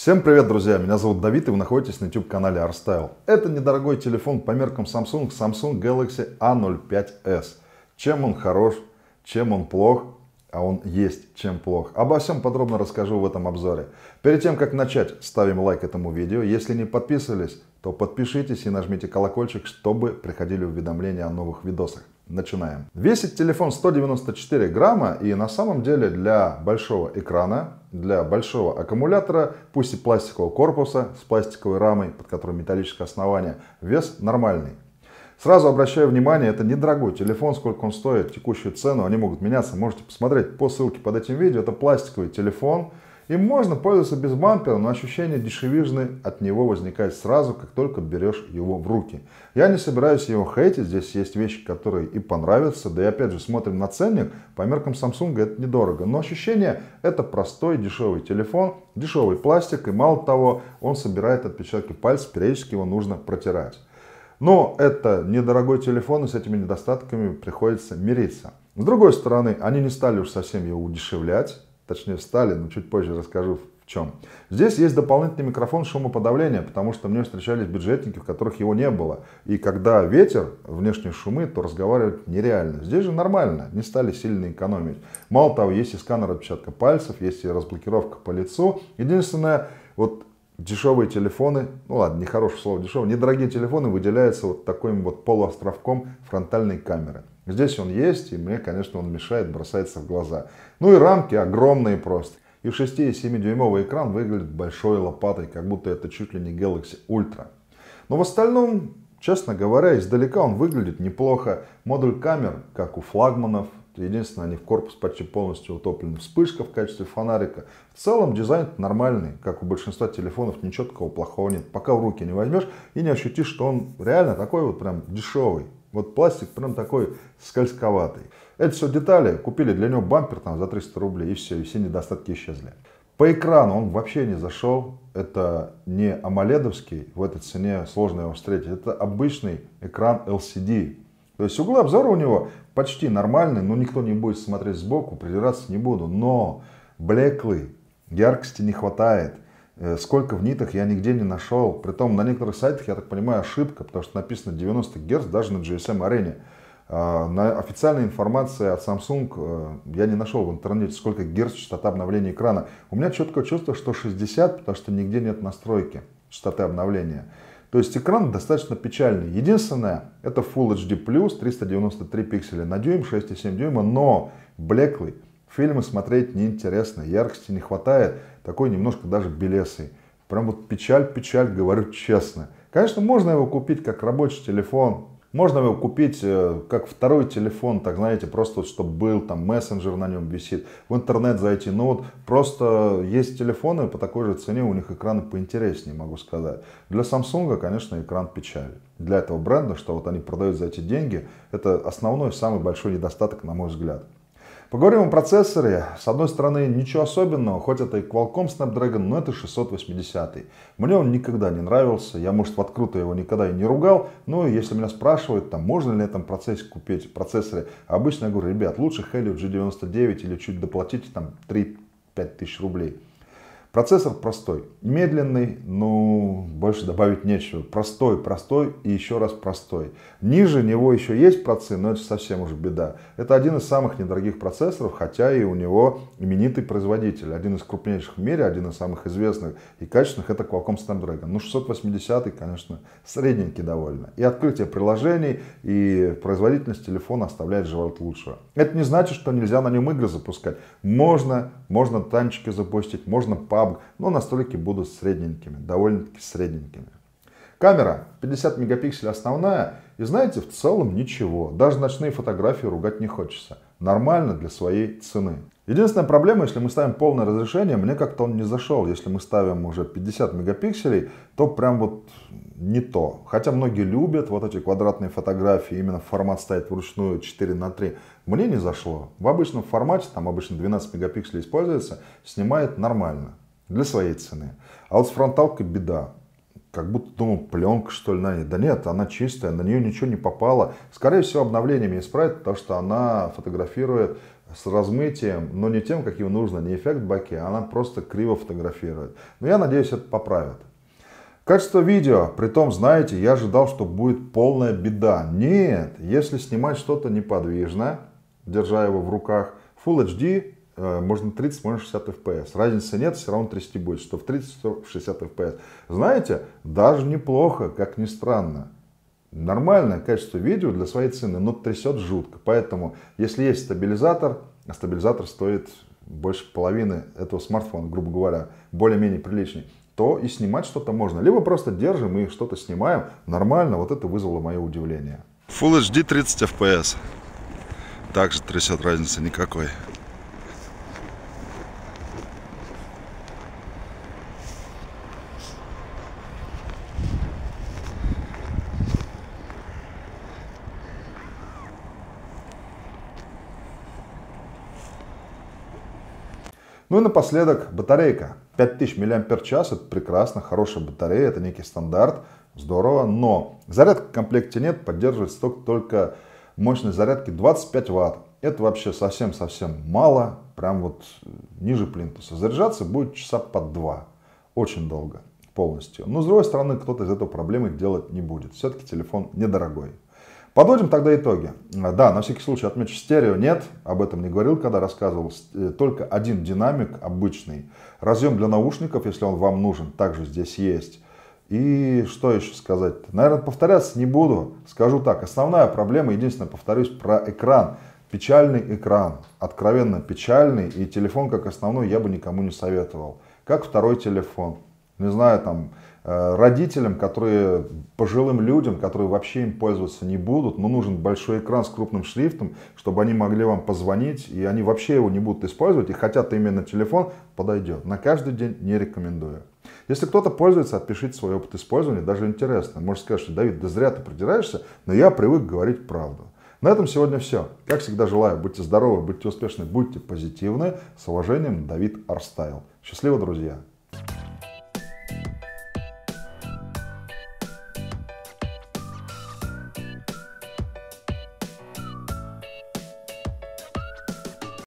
Всем привет, друзья! Меня зовут Давид, и вы находитесь на YouTube-канале Arstyle. Это недорогой телефон по меркам Samsung, Samsung Galaxy A05s. Чем он хорош, чем он плох, а он есть чем плох. Обо всем подробно расскажу в этом обзоре. Перед тем, как начать, ставим лайк этому видео. Если не подписывались, то подпишитесь и нажмите колокольчик, чтобы приходили уведомления о новых видосах. Начинаем. Весит телефон 194 грамма, и на самом деле для большого экрана для большого аккумулятора, пусть и пластикового корпуса с пластиковой рамой, под которой металлическое основание, вес нормальный. Сразу обращаю внимание, это недорогой телефон, сколько он стоит, текущую цену, они могут меняться, можете посмотреть по ссылке под этим видео. Это пластиковый телефон, им можно пользоваться без бампера, но ощущение дешевизны от него возникает сразу, как только берешь его в руки. Я не собираюсь его хейтить, здесь есть вещи, которые и понравятся, да и опять же смотрим на ценник, по меркам Samsung это недорого, но ощущение это простой дешевый телефон, дешевый пластик и мало того, он собирает отпечатки пальцев, периодически его нужно протирать. Но это недорогой телефон, и с этими недостатками приходится мириться. С другой стороны, они не стали уж совсем его удешевлять, точнее встали, но чуть позже расскажу в чем. Здесь есть дополнительный микрофон шумоподавления, потому что мне встречались бюджетники, в которых его не было. И когда ветер, внешние шумы, то разговаривать нереально. Здесь же нормально, не стали сильно экономить. Мало того, есть и сканер отпечатка пальцев, есть и разблокировка по лицу. Единственное, вот дешевые телефоны, ну ладно, нехорошее слово дешевые, недорогие телефоны выделяются вот таким вот полуостровком фронтальной камеры. Здесь он есть, и мне, конечно, он мешает, бросается в глаза. Ну и рамки огромные просто. И 6 и 7 дюймовый экран выглядит большой лопатой, как будто это чуть ли не Galaxy Ultra. Но в остальном, честно говоря, издалека он выглядит неплохо. Модуль камер, как у флагманов, Единственное, они в корпус почти полностью утоплены. Вспышка в качестве фонарика. В целом дизайн нормальный, как у большинства телефонов, ничего такого плохого нет. Пока в руки не возьмешь и не ощутишь, что он реально такой вот прям дешевый. Вот пластик прям такой скользковатый. Это все детали, купили для него бампер там за 300 рублей и все, и все недостатки исчезли. По экрану он вообще не зашел, это не амоледовский, в этой цене сложно его встретить, это обычный экран LCD. То есть углы обзора у него почти нормальные, но никто не будет смотреть сбоку, придираться не буду, но блеклый, яркости не хватает – Э, сколько в нитах я нигде не нашел. Притом на некоторых сайтах, я так понимаю, ошибка, потому что написано 90 Гц даже на GSM-арене. А, на официальной информации от Samsung э, я не нашел в интернете, сколько герц частота обновления экрана. У меня четкое чувство, что 60, потому что нигде нет настройки частоты обновления. То есть экран достаточно печальный. Единственное, это Full HD+, 393 пикселя на дюйм, 6,7 дюйма, но блеклый. Фильмы смотреть неинтересно, яркости не хватает, такой немножко даже белесый. Прям вот печаль-печаль, говорю честно. Конечно, можно его купить как рабочий телефон, можно его купить э, как второй телефон, так знаете, просто вот, чтобы был, там мессенджер на нем висит, в интернет зайти. Но ну вот просто есть телефоны по такой же цене, у них экраны поинтереснее, могу сказать. Для Samsung, конечно, экран печаль. Для этого бренда, что вот они продают за эти деньги, это основной, самый большой недостаток, на мой взгляд. Поговорим о процессоре. С одной стороны, ничего особенного, хоть это и Qualcomm Snapdragon, но это 680. Мне он никогда не нравился, я, может, в открытую его никогда и не ругал, но если меня спрашивают, там, можно ли на этом процессе купить процессоры, обычно я говорю, ребят, лучше Helio G99 или чуть доплатите там 3-5 тысяч рублей. Процессор простой, медленный, но ну, больше добавить нечего. Простой, простой и еще раз простой. Ниже него еще есть процы, но это совсем уже беда. Это один из самых недорогих процессоров, хотя и у него именитый производитель. Один из крупнейших в мире, один из самых известных и качественных это Qualcomm Snapdragon. Ну 680, конечно, средненький довольно. И открытие приложений, и производительность телефона оставляет желать лучшего. Это не значит, что нельзя на нем игры запускать. Можно, можно танчики запустить, можно пар PUBG, но настройки будут средненькими, довольно-таки средненькими. Камера 50 мегапикселей основная, и знаете, в целом ничего. Даже ночные фотографии ругать не хочется. Нормально для своей цены. Единственная проблема, если мы ставим полное разрешение, мне как-то он не зашел. Если мы ставим уже 50 мегапикселей, то прям вот не то. Хотя многие любят вот эти квадратные фотографии, именно формат ставить вручную 4 на 3. Мне не зашло. В обычном формате, там обычно 12 мегапикселей используется, снимает нормально для своей цены. А вот с фронталкой беда. Как будто думал, пленка что ли на ней. Да нет, она чистая, на нее ничего не попало. Скорее всего, обновлениями исправят, потому что она фотографирует с размытием, но не тем, каким нужно, не эффект баки, она просто криво фотографирует. Но я надеюсь, это поправят. Качество видео, при том знаете, я ожидал, что будет полная беда. Нет, если снимать что-то неподвижно, держа его в руках, Full HD Э, можно 30, можно 60 FPS. Разницы нет, все равно трясти будет, что в 30, что в 60 FPS. Знаете, даже неплохо, как ни странно. Нормальное качество видео для своей цены, но трясет жутко. Поэтому, если есть стабилизатор, а стабилизатор стоит больше половины этого смартфона, грубо говоря, более-менее приличный, то и снимать что-то можно. Либо просто держим и что-то снимаем. Нормально, вот это вызвало мое удивление. Full HD 30 FPS. Также трясет, разницы никакой. Ну и напоследок батарейка. 5000 мАч, это прекрасно, хорошая батарея, это некий стандарт, здорово, но зарядка в комплекте нет, поддерживает сток только мощность зарядки 25 Вт. Это вообще совсем-совсем мало, прям вот ниже плинтуса. Заряжаться будет часа под два, очень долго полностью. Но с другой стороны, кто-то из этого проблемы делать не будет. Все-таки телефон недорогой. Подводим тогда итоги. А, да, на всякий случай отмечу стерео нет, об этом не говорил, когда рассказывал. Э, только один динамик обычный. Разъем для наушников, если он вам нужен, также здесь есть. И что еще сказать? Наверное, повторяться не буду. Скажу так, основная проблема, единственное, повторюсь, про экран. Печальный экран, откровенно печальный, и телефон как основной я бы никому не советовал. Как второй телефон не знаю, там, э, родителям, которые, пожилым людям, которые вообще им пользоваться не будут, но нужен большой экран с крупным шрифтом, чтобы они могли вам позвонить, и они вообще его не будут использовать, и хотят именно телефон, подойдет. На каждый день не рекомендую. Если кто-то пользуется, отпишите свой опыт использования, даже интересно. Можно сказать, что Давид, да зря ты придираешься, но я привык говорить правду. На этом сегодня все. Как всегда желаю, будьте здоровы, будьте успешны, будьте позитивны. С уважением, Давид Арстайл. Счастливо, друзья!